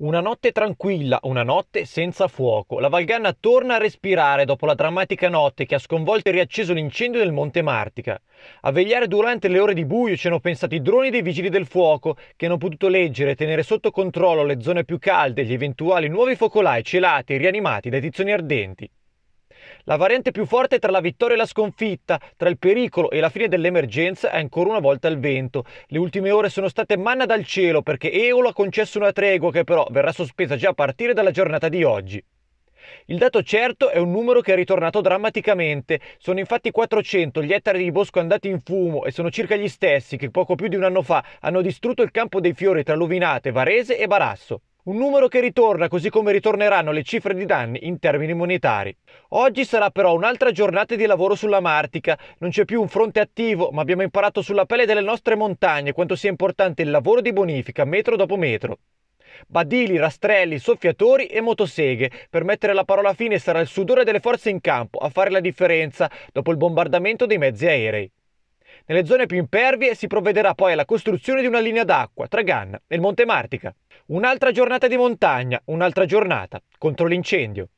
Una notte tranquilla, una notte senza fuoco. La Valganna torna a respirare dopo la drammatica notte che ha sconvolto e riacceso l'incendio del Monte Martica. A vegliare durante le ore di buio ci hanno pensato i droni dei vigili del fuoco, che hanno potuto leggere e tenere sotto controllo le zone più calde e gli eventuali nuovi focolai celati e rianimati dai tizzoni ardenti. La variante più forte tra la vittoria e la sconfitta, tra il pericolo e la fine dell'emergenza è ancora una volta il vento. Le ultime ore sono state manna dal cielo perché Eolo ha concesso una tregua che però verrà sospesa già a partire dalla giornata di oggi. Il dato certo è un numero che è ritornato drammaticamente. Sono infatti 400 gli ettari di bosco andati in fumo e sono circa gli stessi che poco più di un anno fa hanno distrutto il campo dei fiori tra Luvinate, Varese e Barasso. Un numero che ritorna così come ritorneranno le cifre di danni in termini monetari. Oggi sarà però un'altra giornata di lavoro sulla Martica, non c'è più un fronte attivo ma abbiamo imparato sulla pelle delle nostre montagne quanto sia importante il lavoro di bonifica metro dopo metro. Badili, rastrelli, soffiatori e motoseghe. Per mettere la parola fine sarà il sudore delle forze in campo a fare la differenza dopo il bombardamento dei mezzi aerei. Nelle zone più impervie si provvederà poi alla costruzione di una linea d'acqua tra Ganna e il Monte Martica. Un'altra giornata di montagna, un'altra giornata contro l'incendio.